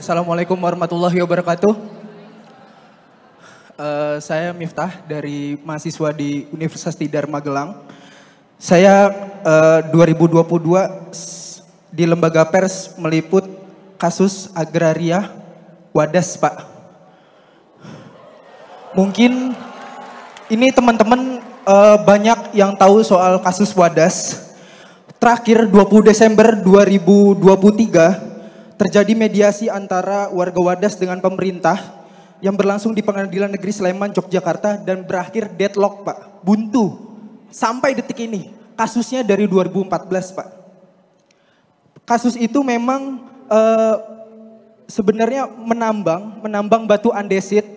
Assalamualaikum warahmatullahi wabarakatuh. Uh, saya Miftah dari mahasiswa di Universitas Tidar Magelang. Saya eh, uh, 2022 di lembaga pers meliput kasus agraria Wadas, Pak. Mungkin ini teman-teman uh, banyak yang tahu soal kasus Wadas. Terakhir 20 Desember 2023 terjadi mediasi antara warga Wadas dengan pemerintah yang berlangsung di Pengadilan Negeri Sleman, Yogyakarta dan berakhir deadlock, Pak. Buntu. Sampai detik ini. Kasusnya dari 2014, Pak. Kasus itu memang uh, sebenarnya menambang, menambang batu andesit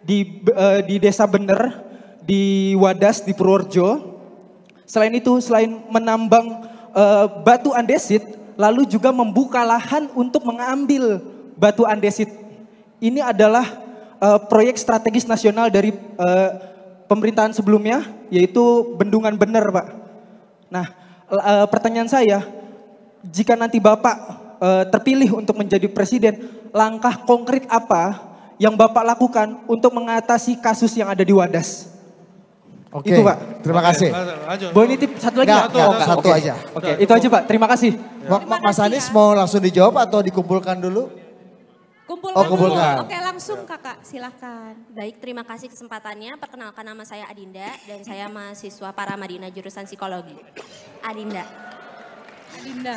di uh, di Desa Bener, di Wadas, di Purworejo. Selain itu, selain menambang uh, batu andesit, lalu juga membuka lahan untuk mengambil batu andesit. Ini adalah uh, proyek strategis nasional dari uh, pemerintahan sebelumnya, yaitu bendungan bener, Pak. Nah, uh, pertanyaan saya, jika nanti Bapak uh, terpilih untuk menjadi presiden, langkah konkret apa yang Bapak lakukan untuk mengatasi kasus yang ada di Wadas? Oke. Itu Pak, terima Oke, kasih. lanjut. Boleh nitip satu lagi? satu, satu aja. Oke, itu aja Pak. Terima kasih. Ma- Mas kasih Anies ya. mau langsung dijawab atau dikumpulkan dulu? Kumpulkan, Oh, kumpulkan. Oke langsung kakak silahkan. Baik, terima kasih kesempatannya. Perkenalkan nama saya Adinda dan saya mahasiswa para Madinah jurusan psikologi. Adinda. Adinda.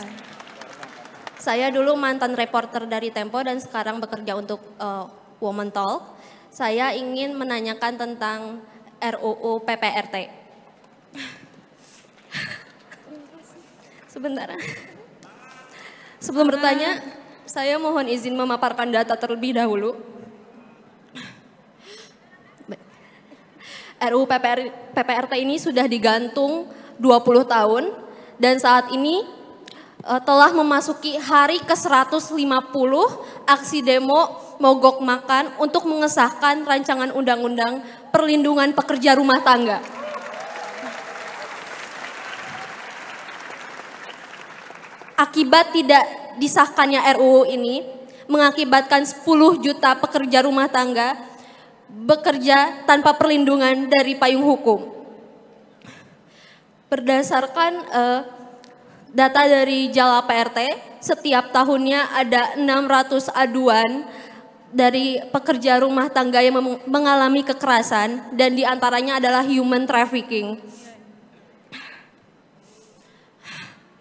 Saya dulu mantan reporter dari Tempo dan sekarang bekerja untuk uh, eh, Woman Talk. Saya ingin menanyakan tentang RUU PPRT. Sebentar. Sebelum bertanya, saya mohon izin memaparkan data terlebih dahulu. RUU PPR, PPRT ini sudah digantung 20 tahun dan saat ini eh, telah memasuki hari ke-150 aksi demo mogok makan untuk mengesahkan rancangan undang-undang perlindungan pekerja rumah tangga. Akibat tidak disahkannya RUU ini mengakibatkan 10 juta pekerja rumah tangga bekerja tanpa perlindungan dari payung hukum. Berdasarkan uh, data dari Jala PRT, setiap tahunnya ada 600 aduan dari pekerja rumah tangga yang mengalami kekerasan dan diantaranya adalah human trafficking.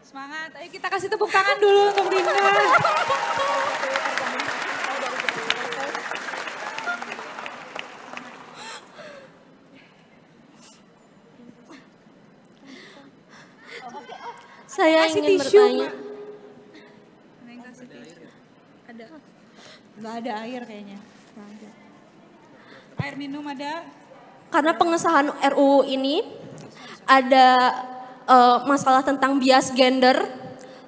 Semangat, ayo kita kasih tepuk tangan dulu untuk Dinda. Saya ingin bertanya. nggak ada air kayaknya. Air minum ada? Karena pengesahan RUU ini ada uh, masalah tentang bias gender,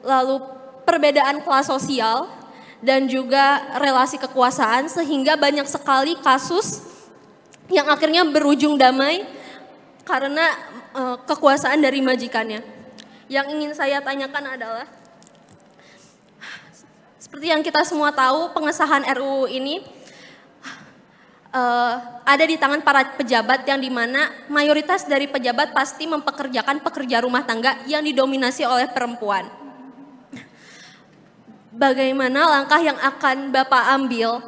lalu perbedaan kelas sosial, dan juga relasi kekuasaan sehingga banyak sekali kasus yang akhirnya berujung damai karena uh, kekuasaan dari majikannya. Yang ingin saya tanyakan adalah seperti yang kita semua tahu, pengesahan RUU ini uh, ada di tangan para pejabat yang dimana mayoritas dari pejabat pasti mempekerjakan pekerja rumah tangga yang didominasi oleh perempuan. Bagaimana langkah yang akan Bapak ambil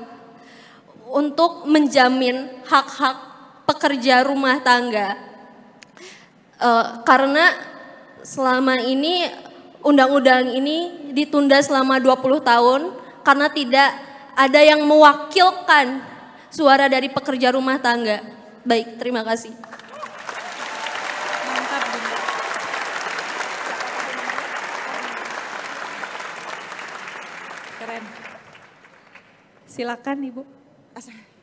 untuk menjamin hak-hak pekerja rumah tangga? Uh, karena selama ini undang-undang ini ditunda selama 20 tahun karena tidak ada yang mewakilkan suara dari pekerja rumah tangga. Baik, terima kasih. Keren. Silakan Ibu.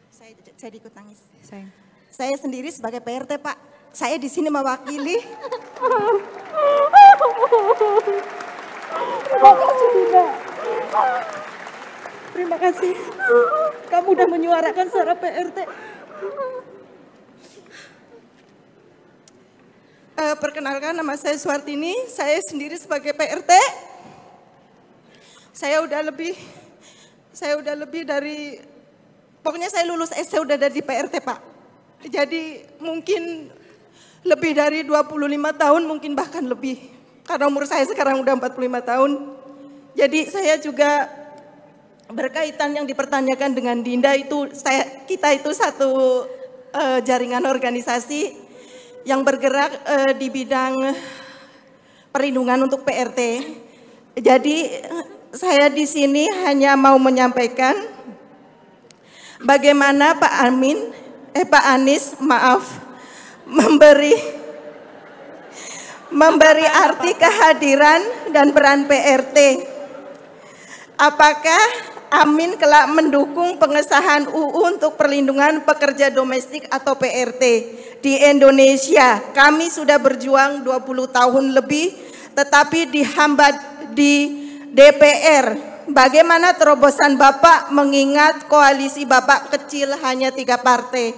Saya, saya ikut nangis. Saya. Saya sendiri sebagai PRT Pak, saya di sini mewakili Terima kasih Bunda. Terima kasih. Kamu udah menyuarakan suara PRT. Uh, eh, perkenalkan nama saya Suartini, saya sendiri sebagai PRT. Saya udah lebih saya udah lebih dari pokoknya saya lulus SD udah dari PRT, Pak. Jadi mungkin lebih dari 25 tahun mungkin bahkan lebih karena umur saya sekarang udah 45 tahun. Jadi saya juga berkaitan yang dipertanyakan dengan Dinda itu saya kita itu satu uh, jaringan organisasi yang bergerak uh, di bidang perlindungan untuk PRT. Jadi saya di sini hanya mau menyampaikan bagaimana Pak Amin eh Pak Anies maaf memberi memberi arti kehadiran dan peran PRT. Apakah Amin kelak mendukung pengesahan UU untuk perlindungan pekerja domestik atau PRT di Indonesia? Kami sudah berjuang 20 tahun lebih tetapi dihambat di DPR. Bagaimana terobosan Bapak mengingat koalisi Bapak kecil hanya tiga partai?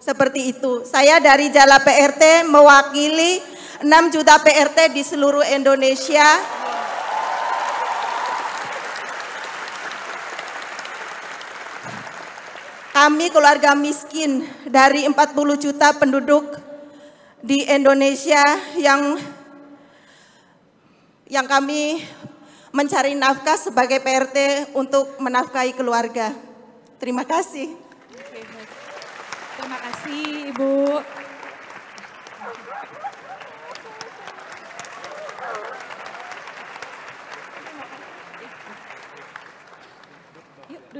Seperti itu. Saya dari Jala PRT mewakili 6 juta PRT di seluruh Indonesia. Kami keluarga miskin dari 40 juta penduduk di Indonesia yang yang kami mencari nafkah sebagai PRT untuk menafkahi keluarga. Terima kasih. Terima kasih Ibu.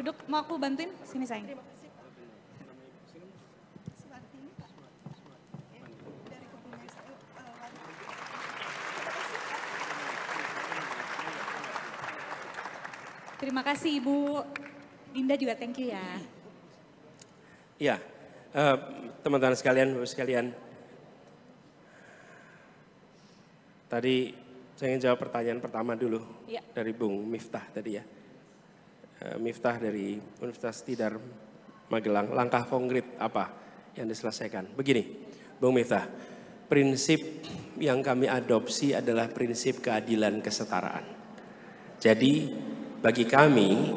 Duduk, mau aku bantuin? Sini sayang. Terima kasih. Terima kasih Ibu Dinda juga thank you ya. Ya, teman-teman sekalian, Bapak sekalian. Tadi saya ingin jawab pertanyaan pertama dulu ya. dari Bung Miftah tadi ya. Eh, miftah dari Universitas Tidar Magelang, langkah konkret apa yang diselesaikan? Begini, Bung Miftah, prinsip yang kami adopsi adalah prinsip keadilan kesetaraan. Jadi bagi kami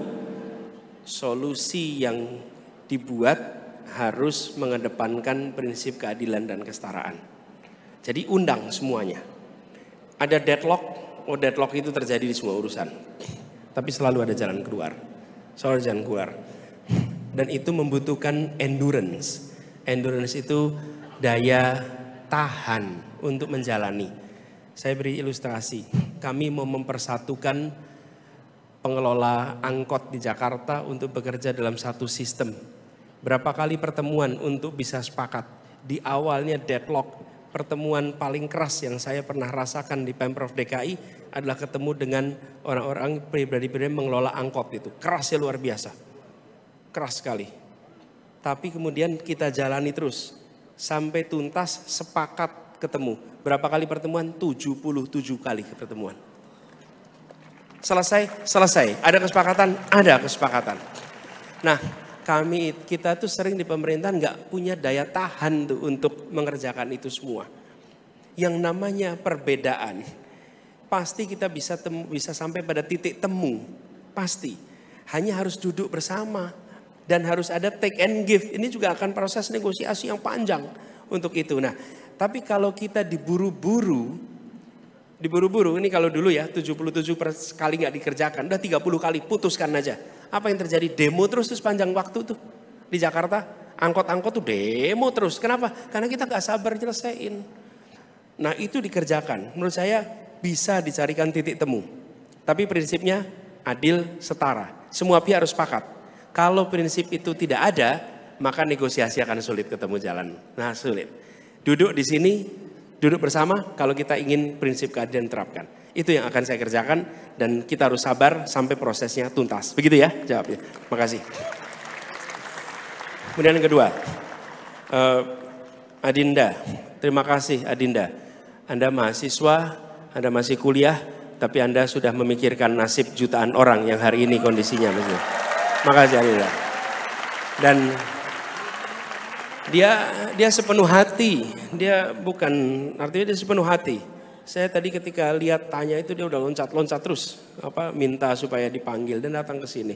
solusi yang dibuat harus mengedepankan prinsip keadilan dan kesetaraan. Jadi undang semuanya. Ada deadlock, oh deadlock itu terjadi di semua urusan. Tapi selalu ada jalan keluar jangan keluar Dan itu membutuhkan endurance. Endurance itu daya tahan untuk menjalani. Saya beri ilustrasi. Kami mau mempersatukan pengelola angkot di Jakarta untuk bekerja dalam satu sistem. Berapa kali pertemuan untuk bisa sepakat? Di awalnya deadlock, pertemuan paling keras yang saya pernah rasakan di Pemprov DKI adalah ketemu dengan orang-orang pribadi-pribadi mengelola angkot itu. Kerasnya luar biasa. Keras sekali. Tapi kemudian kita jalani terus. Sampai tuntas sepakat ketemu. Berapa kali pertemuan? 77 kali pertemuan. Selesai, selesai. Ada kesepakatan? Ada kesepakatan. Nah, kami kita tuh sering di pemerintahan nggak punya daya tahan tuh untuk mengerjakan itu semua. Yang namanya perbedaan pasti kita bisa temu, bisa sampai pada titik temu pasti. Hanya harus duduk bersama dan harus ada take and give. Ini juga akan proses negosiasi yang panjang untuk itu. Nah, tapi kalau kita diburu-buru, diburu-buru ini kalau dulu ya 77 kali nggak dikerjakan, udah 30 kali putuskan aja apa yang terjadi? Demo terus terus panjang waktu tuh di Jakarta. Angkot-angkot tuh demo terus. Kenapa? Karena kita gak sabar nyelesain. Nah itu dikerjakan. Menurut saya bisa dicarikan titik temu. Tapi prinsipnya adil, setara. Semua pihak harus sepakat. Kalau prinsip itu tidak ada, maka negosiasi akan sulit ketemu jalan. Nah sulit. Duduk di sini, duduk bersama kalau kita ingin prinsip keadilan terapkan. Itu yang akan saya kerjakan dan kita harus sabar sampai prosesnya tuntas. Begitu ya jawabnya. Makasih. Kemudian yang kedua, uh, Adinda, terima kasih Adinda. Anda mahasiswa, Anda masih kuliah, tapi Anda sudah memikirkan nasib jutaan orang yang hari ini kondisinya. Terima Makasih Adinda. Dan dia dia sepenuh hati, dia bukan artinya dia sepenuh hati saya tadi ketika lihat tanya itu dia udah loncat-loncat terus apa minta supaya dipanggil dan datang ke sini.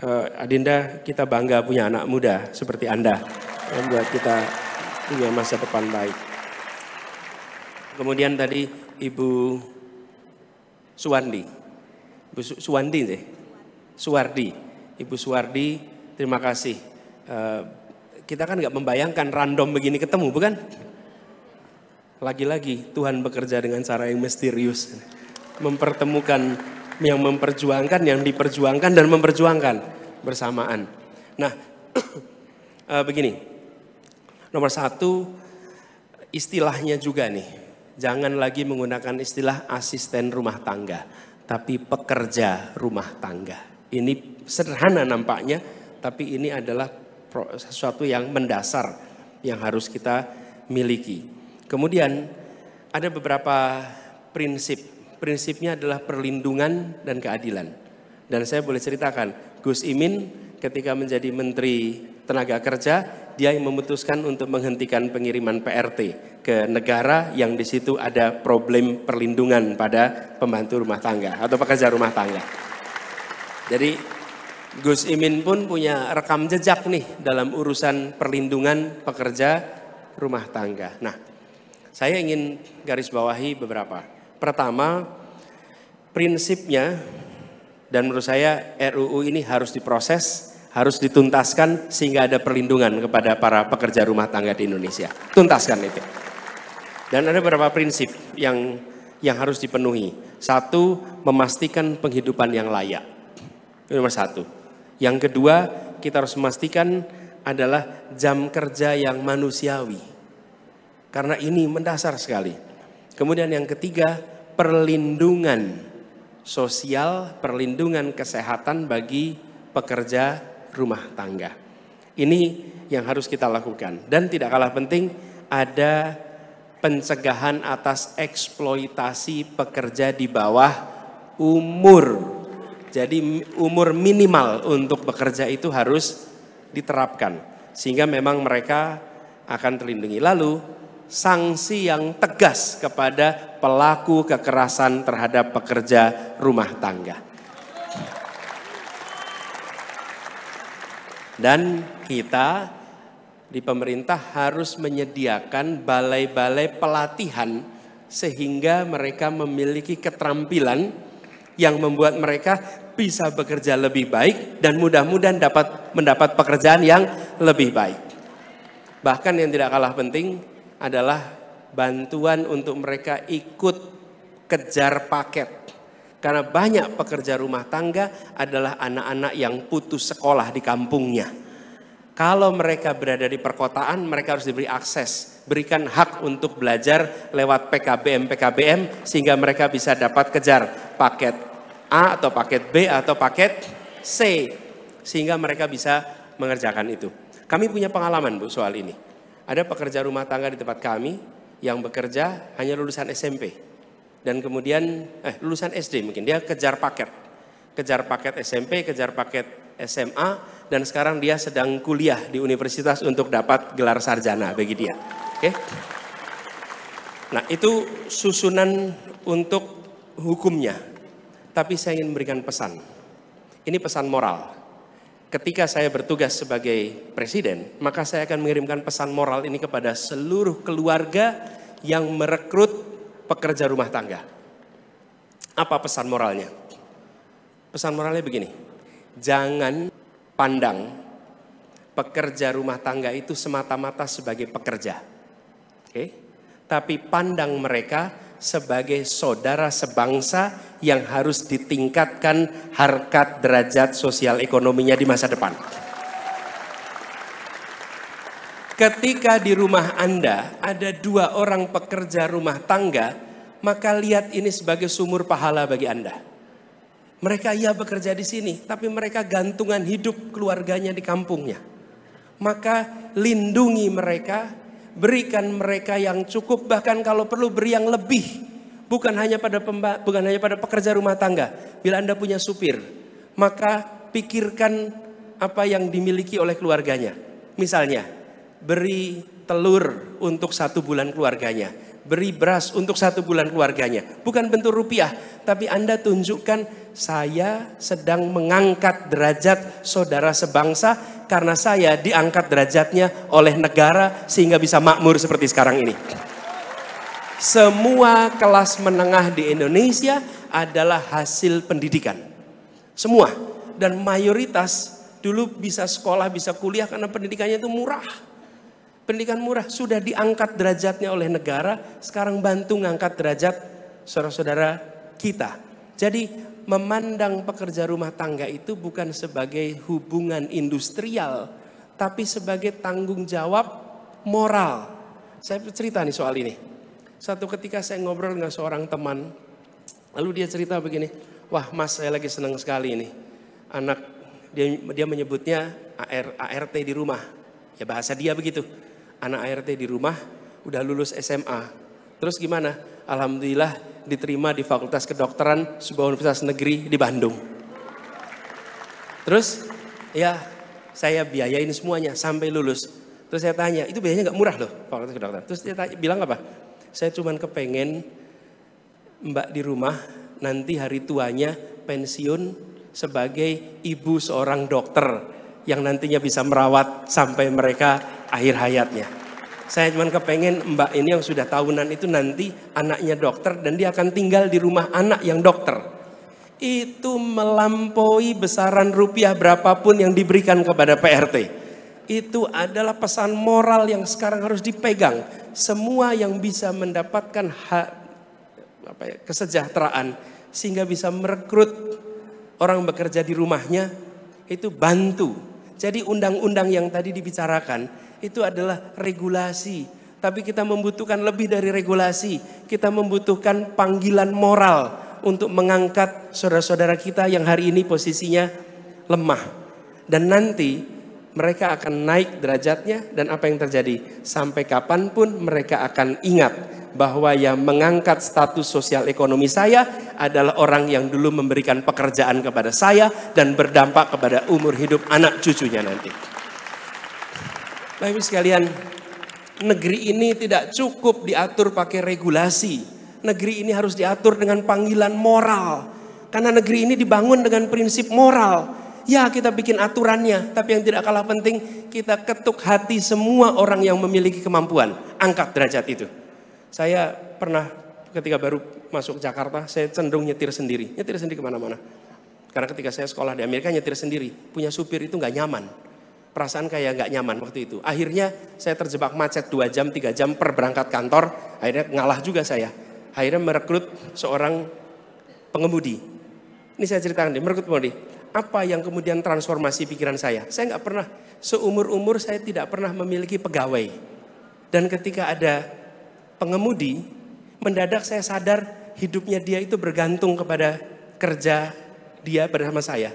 Uh, Adinda kita bangga punya anak muda seperti Anda yang eh, buat kita punya masa depan baik. Kemudian tadi Ibu Suwandi. Ibu Su Suwandi sih. Suwardi. Ibu Suwardi, terima kasih. Uh, kita kan nggak membayangkan random begini ketemu, bukan? Lagi-lagi Tuhan bekerja dengan cara yang misterius. Mempertemukan yang memperjuangkan, yang diperjuangkan dan memperjuangkan bersamaan. Nah, eh, begini. Nomor satu, istilahnya juga nih. Jangan lagi menggunakan istilah asisten rumah tangga. Tapi pekerja rumah tangga. Ini sederhana nampaknya, tapi ini adalah sesuatu yang mendasar yang harus kita miliki. Kemudian ada beberapa prinsip. Prinsipnya adalah perlindungan dan keadilan. Dan saya boleh ceritakan, Gus Imin ketika menjadi Menteri Tenaga Kerja, dia yang memutuskan untuk menghentikan pengiriman PRT ke negara yang di situ ada problem perlindungan pada pembantu rumah tangga atau pekerja rumah tangga. Jadi Gus Imin pun punya rekam jejak nih dalam urusan perlindungan pekerja rumah tangga. Nah, saya ingin garis bawahi beberapa. Pertama, prinsipnya dan menurut saya RUU ini harus diproses, harus dituntaskan sehingga ada perlindungan kepada para pekerja rumah tangga di Indonesia. Tuntaskan itu. Dan ada beberapa prinsip yang yang harus dipenuhi. Satu, memastikan penghidupan yang layak. nomor satu. Yang kedua, kita harus memastikan adalah jam kerja yang manusiawi. Karena ini mendasar sekali. Kemudian yang ketiga, perlindungan sosial, perlindungan kesehatan bagi pekerja rumah tangga. Ini yang harus kita lakukan. Dan tidak kalah penting, ada pencegahan atas eksploitasi pekerja di bawah umur. Jadi umur minimal untuk bekerja itu harus diterapkan. Sehingga memang mereka akan terlindungi. Lalu sanksi yang tegas kepada pelaku kekerasan terhadap pekerja rumah tangga. Dan kita di pemerintah harus menyediakan balai-balai pelatihan sehingga mereka memiliki keterampilan yang membuat mereka bisa bekerja lebih baik dan mudah-mudahan dapat mendapat pekerjaan yang lebih baik. Bahkan yang tidak kalah penting, adalah bantuan untuk mereka ikut kejar paket. Karena banyak pekerja rumah tangga adalah anak-anak yang putus sekolah di kampungnya. Kalau mereka berada di perkotaan, mereka harus diberi akses. Berikan hak untuk belajar lewat PKBM-PKBM sehingga mereka bisa dapat kejar paket A atau paket B atau paket C. Sehingga mereka bisa mengerjakan itu. Kami punya pengalaman Bu soal ini. Ada pekerja rumah tangga di tempat kami yang bekerja hanya lulusan SMP dan kemudian eh lulusan SD mungkin dia kejar paket. Kejar paket SMP, kejar paket SMA dan sekarang dia sedang kuliah di universitas untuk dapat gelar sarjana bagi dia. Oke. Okay? Nah, itu susunan untuk hukumnya. Tapi saya ingin memberikan pesan. Ini pesan moral ketika saya bertugas sebagai presiden, maka saya akan mengirimkan pesan moral ini kepada seluruh keluarga yang merekrut pekerja rumah tangga. Apa pesan moralnya? Pesan moralnya begini, jangan pandang pekerja rumah tangga itu semata-mata sebagai pekerja. Oke? Tapi pandang mereka sebagai saudara sebangsa yang harus ditingkatkan harkat derajat sosial ekonominya di masa depan. Ketika di rumah Anda ada dua orang pekerja rumah tangga, maka lihat ini sebagai sumur pahala bagi Anda. Mereka ia bekerja di sini, tapi mereka gantungan hidup keluarganya di kampungnya. Maka lindungi mereka berikan mereka yang cukup bahkan kalau perlu beri yang lebih bukan hanya pada pemba, bukan hanya pada pekerja rumah tangga bila Anda punya supir maka pikirkan apa yang dimiliki oleh keluarganya misalnya beri telur untuk satu bulan keluarganya beri beras untuk satu bulan keluarganya. Bukan bentuk rupiah, tapi Anda tunjukkan saya sedang mengangkat derajat saudara sebangsa karena saya diangkat derajatnya oleh negara sehingga bisa makmur seperti sekarang ini. Semua kelas menengah di Indonesia adalah hasil pendidikan. Semua. Dan mayoritas dulu bisa sekolah, bisa kuliah karena pendidikannya itu murah Pendidikan murah sudah diangkat derajatnya oleh negara, sekarang bantu ngangkat derajat saudara-saudara kita. Jadi memandang pekerja rumah tangga itu bukan sebagai hubungan industrial, tapi sebagai tanggung jawab moral. Saya cerita nih soal ini. Satu ketika saya ngobrol dengan seorang teman, lalu dia cerita begini, wah mas saya lagi senang sekali ini. Anak, dia, dia menyebutnya AR, ART di rumah. Ya bahasa dia begitu anak ART di rumah udah lulus SMA. Terus gimana? Alhamdulillah diterima di Fakultas Kedokteran sebuah universitas negeri di Bandung. Terus ya saya biayain semuanya sampai lulus. Terus saya tanya, itu biayanya nggak murah loh Fakultas Kedokteran. Terus dia tanya, bilang apa? Saya cuman kepengen mbak di rumah nanti hari tuanya pensiun sebagai ibu seorang dokter yang nantinya bisa merawat sampai mereka akhir hayatnya. Saya cuma kepengen mbak ini yang sudah tahunan itu nanti anaknya dokter dan dia akan tinggal di rumah anak yang dokter. Itu melampaui besaran rupiah berapapun yang diberikan kepada PRT. Itu adalah pesan moral yang sekarang harus dipegang. Semua yang bisa mendapatkan hak, apa ya, kesejahteraan sehingga bisa merekrut orang bekerja di rumahnya itu bantu. Jadi undang-undang yang tadi dibicarakan itu adalah regulasi. Tapi kita membutuhkan lebih dari regulasi. Kita membutuhkan panggilan moral untuk mengangkat saudara-saudara kita yang hari ini posisinya lemah. Dan nanti mereka akan naik derajatnya dan apa yang terjadi? Sampai kapanpun mereka akan ingat bahwa yang mengangkat status sosial ekonomi saya adalah orang yang dulu memberikan pekerjaan kepada saya dan berdampak kepada umur hidup anak cucunya nanti. Bapak Ibu sekalian, negeri ini tidak cukup diatur pakai regulasi. Negeri ini harus diatur dengan panggilan moral. Karena negeri ini dibangun dengan prinsip moral. Ya kita bikin aturannya, tapi yang tidak kalah penting kita ketuk hati semua orang yang memiliki kemampuan. Angkat derajat itu. Saya pernah ketika baru masuk Jakarta, saya cenderung nyetir sendiri. Nyetir sendiri kemana-mana. Karena ketika saya sekolah di Amerika nyetir sendiri, punya supir itu nggak nyaman perasaan kayak nggak nyaman waktu itu. Akhirnya saya terjebak macet 2 jam, 3 jam per berangkat kantor. Akhirnya ngalah juga saya. Akhirnya merekrut seorang pengemudi. Ini saya ceritakan nih, merekrut pengemudi. Apa yang kemudian transformasi pikiran saya? Saya nggak pernah, seumur-umur saya tidak pernah memiliki pegawai. Dan ketika ada pengemudi, mendadak saya sadar hidupnya dia itu bergantung kepada kerja dia bersama saya.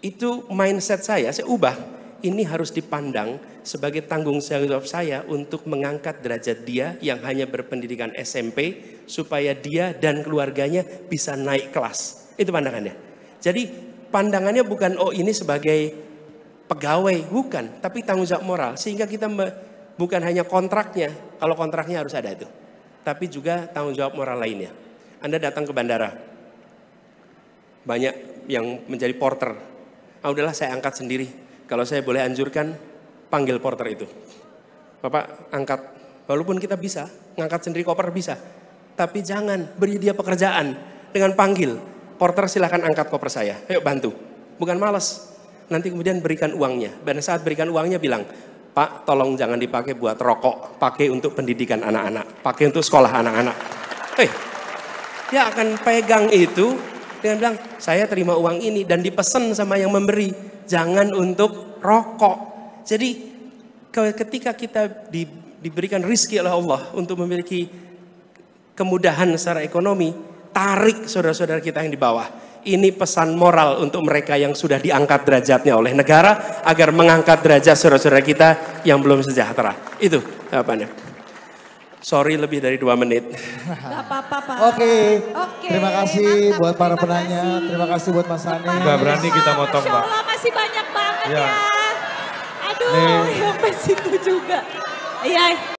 Itu mindset saya, saya ubah ini harus dipandang sebagai tanggung jawab saya untuk mengangkat derajat dia yang hanya berpendidikan SMP supaya dia dan keluarganya bisa naik kelas. Itu pandangannya. Jadi pandangannya bukan oh ini sebagai pegawai, bukan, tapi tanggung jawab moral sehingga kita bukan hanya kontraknya, kalau kontraknya harus ada itu. Tapi juga tanggung jawab moral lainnya. Anda datang ke bandara. Banyak yang menjadi porter. Ah udahlah saya angkat sendiri kalau saya boleh anjurkan, panggil porter itu. Bapak angkat, walaupun kita bisa, ngangkat sendiri koper bisa. Tapi jangan, beri dia pekerjaan dengan panggil. Porter silahkan angkat koper saya, ayo bantu. Bukan malas, nanti kemudian berikan uangnya. Dan saat berikan uangnya bilang, Pak tolong jangan dipakai buat rokok, pakai untuk pendidikan anak-anak, pakai untuk sekolah anak-anak. Eh, dia akan pegang itu dengan bilang, saya terima uang ini dan dipesan sama yang memberi jangan untuk rokok. Jadi ketika kita di, diberikan rizki oleh Allah untuk memiliki kemudahan secara ekonomi, tarik saudara-saudara kita yang di bawah. Ini pesan moral untuk mereka yang sudah diangkat derajatnya oleh negara agar mengangkat derajat saudara-saudara kita yang belum sejahtera. Itu jawabannya. Sorry lebih dari dua menit. Gak apa-apa Pak. Oke. Okay. Terima kasih Mantap. buat para penanya. Kasih. Terima kasih buat Mas Ani. Gak berani kita motong Pak. Masya masih banyak banget ya. ya. Aduh, Nih. yang situ juga. Iya.